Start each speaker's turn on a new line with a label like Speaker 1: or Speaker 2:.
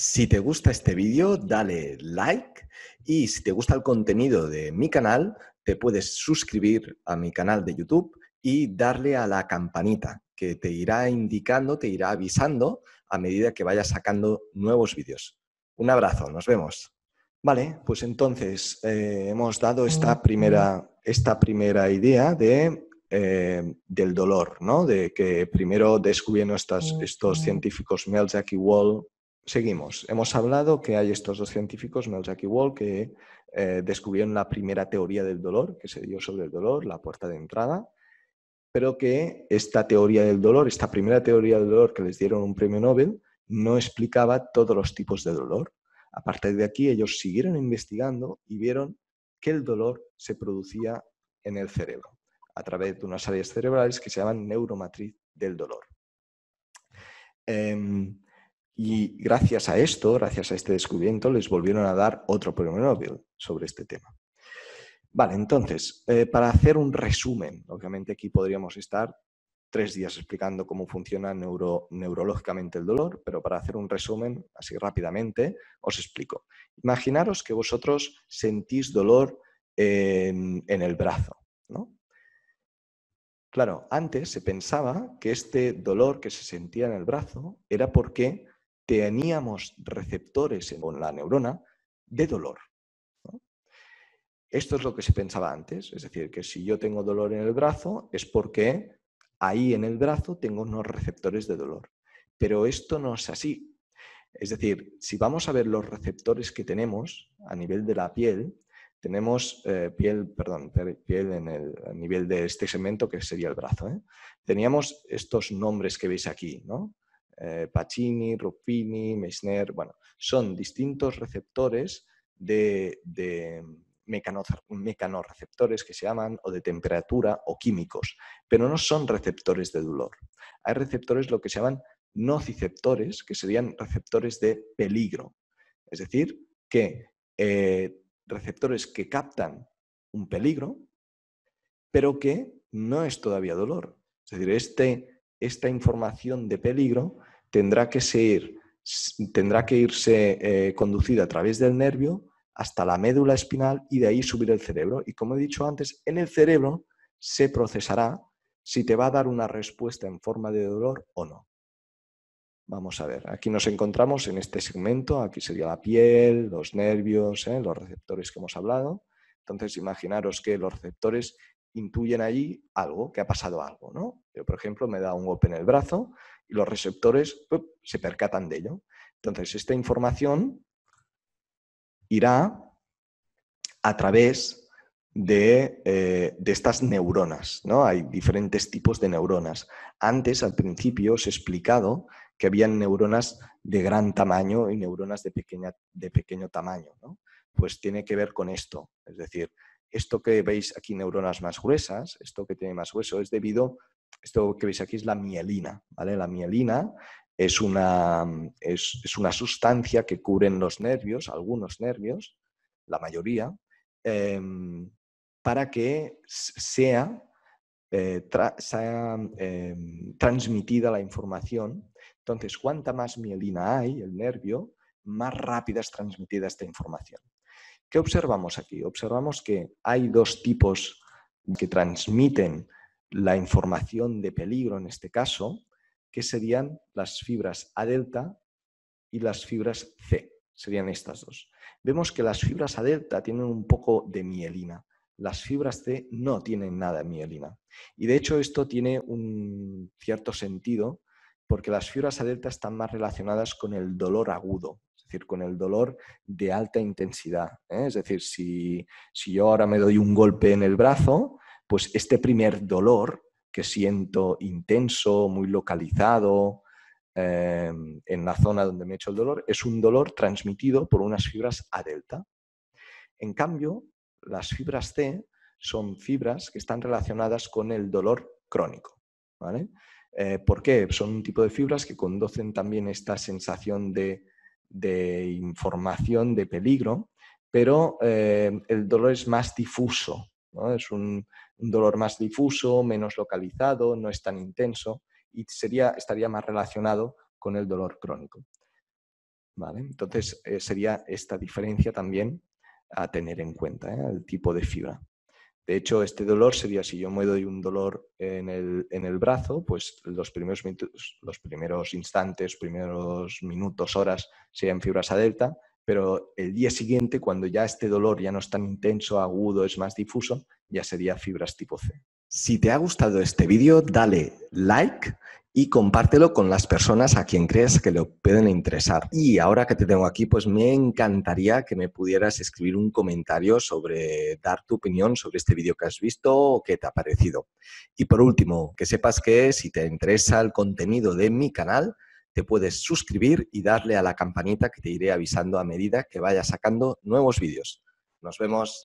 Speaker 1: Si te gusta este vídeo, dale like y si te gusta el contenido de mi canal, te puedes suscribir a mi canal de YouTube y darle a la campanita que te irá indicando, te irá avisando a medida que vaya sacando nuevos vídeos. Un abrazo, nos vemos. Vale, pues entonces eh, hemos dado esta primera, esta primera idea de, eh, del dolor, ¿no? De que primero descubrieron estos científicos mel jackie Wall Seguimos. Hemos hablado que hay estos dos científicos, Melzack y Wall, que eh, descubrieron la primera teoría del dolor, que se dio sobre el dolor, la puerta de entrada, pero que esta teoría del dolor, esta primera teoría del dolor que les dieron un premio Nobel, no explicaba todos los tipos de dolor. A partir de aquí, ellos siguieron investigando y vieron que el dolor se producía en el cerebro, a través de unas áreas cerebrales que se llaman neuromatriz del dolor. Em, y gracias a esto, gracias a este descubrimiento, les volvieron a dar otro premio Nobel sobre este tema. Vale, entonces, eh, para hacer un resumen, obviamente aquí podríamos estar tres días explicando cómo funciona neurológicamente el dolor, pero para hacer un resumen así rápidamente, os explico. Imaginaros que vosotros sentís dolor en, el brazo, Claro, antes se pensaba que este dolor que se sentía en el brazo era porque teníamos receptores en la neurona de dolor. Esto es lo que se pensaba antes, es decir, que si yo tengo dolor en el brazo es porque ahí en el brazo tengo unos receptores de dolor. Pero esto no es así. Es decir, si vamos a ver los receptores que tenemos a nivel de la piel, tenemos eh, piel, perdón, piel en el a nivel de este segmento que sería el brazo. ¿eh? Teníamos estos nombres que veis aquí, ¿no? Eh, Pacini, Ruffini, Meissner, bueno, son distintos receptores de, de que se llaman, o de temperatura, o químicos, pero no son receptores de dolor. Hay receptores lo que se llaman nociceptores, que serían receptores de peligro. Es decir, que eh, receptores que captan un peligro, pero que no es todavía dolor. Es decir, este, esta información de peligro tendrá que, tendrá que irse eh, conducida a través del nervio hasta la médula espinal y de ahí subir el cerebro. Y como he dicho antes, en el cerebro se procesará si te va a dar una respuesta en forma de dolor o no. Vamos a ver, aquí nos encontramos en este segmento, aquí sería la piel, los nervios, eh, los receptores que hemos hablado. Entonces, imaginaros que los receptores intuyen allí algo, que ha pasado algo, ¿no? Yo, por ejemplo, me da un golpe en el brazo y los receptores se percatan de ello. Entonces, esta información irá a través eh, de, estas neuronas, ¿no? Hay diferentes tipos de neuronas. Antes, al principio, os he explicado que habían neuronas de gran tamaño y neuronas de, pequeña, de pequeño tamaño, ¿no? Pues tiene que ver con esto, es decir, esto que veis aquí, neuronas más gruesas, esto que tiene más hueso, es debido, esto que veis aquí es la mielina, ¿vale? La mielina es una, es, una sustancia que cubren los nervios, algunos nervios, la mayoría, em, para que sea, eh, em, transmitida la información. Entonces, cuanta más mielina hay, el nervio, más rápida es transmitida esta información. ¿Qué observamos aquí? Observamos que hay dos tipos que transmiten la información de peligro en este caso, que serían las fibras A delta y las fibras C. Serían estas dos. Vemos que las fibras A delta tienen un poco de mielina. Las fibras C no tienen nada de mielina. Y de hecho esto tiene un cierto sentido porque las fibras A delta están más relacionadas con el dolor agudo, decir, con el dolor de alta intensidad. ¿eh? Es decir, si, yo ahora me doy un golpe en el brazo, pues este primer dolor que siento intenso, muy localizado, em, en la zona donde me he hecho el dolor, es un dolor transmitido por unas fibras A delta. En cambio, las fibras C son fibras que están relacionadas con el dolor crónico. Eh, ¿Por qué? Son un tipo de fibras que conducen también esta sensación de de información de peligro, pero eh, el dolor es más difuso, es un, dolor más difuso, menos localizado, no es tan intenso y sería, estaría más relacionado con el dolor crónico. Entonces eh, sería esta diferencia también a tener en cuenta, ¿eh? el tipo de fibra. De hecho, este dolor sería si yo me doy un dolor en el, brazo, pues los primeros, los primeros instantes, primeros minutos, horas serían fibras a delta, pero el día siguiente, cuando ya este dolor ya no es tan intenso, agudo, es más difuso, ya sería fibras tipo C. Si te ha gustado este vídeo, dale like y compártelo con las personas a quien crees que le pueden interesar. Y ahora que te tengo aquí, pues me encantaría que me pudieras escribir un comentario sobre dar tu opinión sobre este vídeo que has visto o qué te ha parecido. Y por último, que sepas que si te interesa el contenido de mi canal, te puedes suscribir y darle a la campanita que te iré avisando a medida que vaya sacando nuevos vídeos. Nos vemos.